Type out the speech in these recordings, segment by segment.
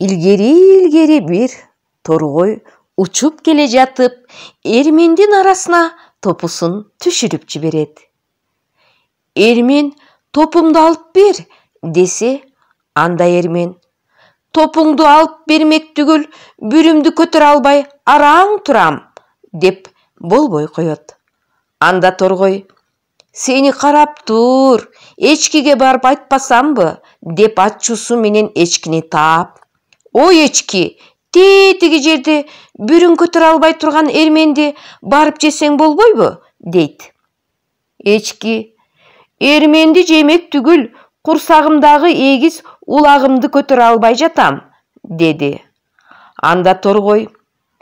илгери илгери бир торгой учуп келе жатып эрмендин арасына топусун түшүрүп жиберет эрмен топумду алып бер десе анда эрмен топуңду алып бермек түгүл бүрүмдү көтөрө албай араң турам деп болбой коет анда торгой сени карап тур эчкиге барып айтпасамбы деп ачуусу менен эчкини таап ой эчки тетігі жерде бүрін көтір албай тұрған эрменди барып жесең болбойбу дейт эчки эрменди жемек түгіл, құрсағымдағы егіз ұлағымды көтөрө албай жатам деді. анда торгой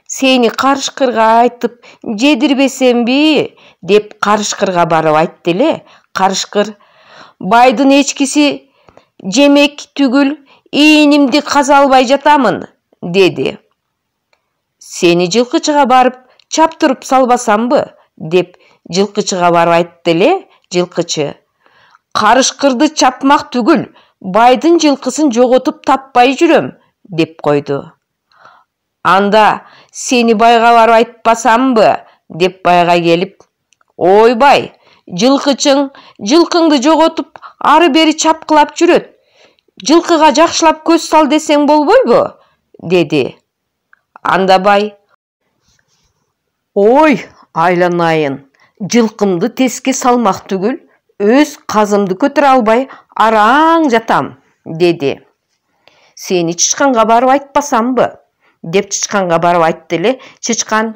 сені қарышқырға айтып бе деп қарышқырға барып айтты эле карышкыр байдын эчкиси жемек түгіл, ийинимди каза албай жатамын деди сени жылкычыга барып чаптырып салбасамбы деп жылкычыга барып айтты эле жылкычы карышкырды чапмак түгүл байдын жылкысын жоготуп таппай жүрөм деп койду анда сени байга барып айтпасамбы деп байга келип ойбай жылкычың жылкыңды жоготуп ары бери чапкылап жүрөт Жылқыға жақшылап көз сал десең болбойбу деди анда Андабай, ой айланайын жылқымды теске салмақ түгіл, өз қазымды көтер албай араң жатам деді. Сені чычканга барып айтпасамбы деп чычканга барып айтты ле чычкан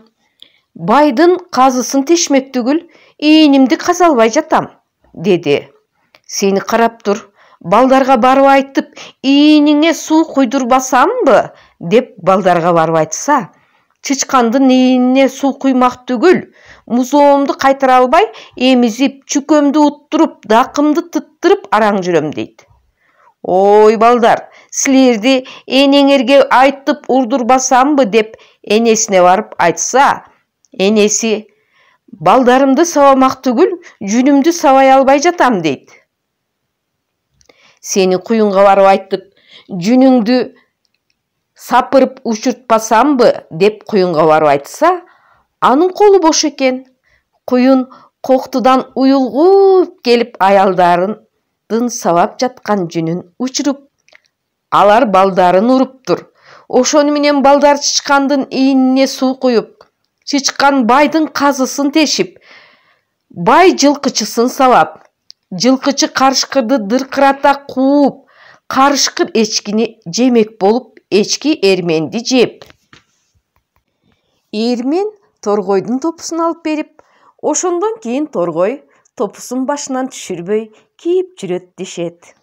байдың қазысын тешмек түгіл ийинимди каза жатам деді. Сені қарап тұр балдарға барып айтып иініңе су ба деп балдарға барып айтса чычкандын иініне су құймақ түгіл музоомду қайтара албай эмизип чүкөмді уттуруп дақымды тыттырып араң жүрөм дейт ой балдар силерди энеңерге айтып урдурбасамбы деп энесине барып айтса энеси балдарымды сабамак түгүл жүнүмдү сабай албай жатам дейт сені құйынға барып айтып жүніңді сапырып ұшыртпасам бы деп құйынға барып айтса аның қолы бош екен құйын қоқтыдан ұйылғып келіп аялдарын сабап жатқан жүнін ұшырып алар балдарын ұрып тұр ошону менен балдар чычкандын иініне су куюп чычкан байдың қазысын тешип бай жылкычысын сабап жылкычы карышкырды дыркырата кууп карышкыр эчкини жемек болуп эчки эрменди жеп эрмен торгойдун топусун алып берип ошондон кийин торгой топусун башынан түшүрбөй кийип жүрөт дешет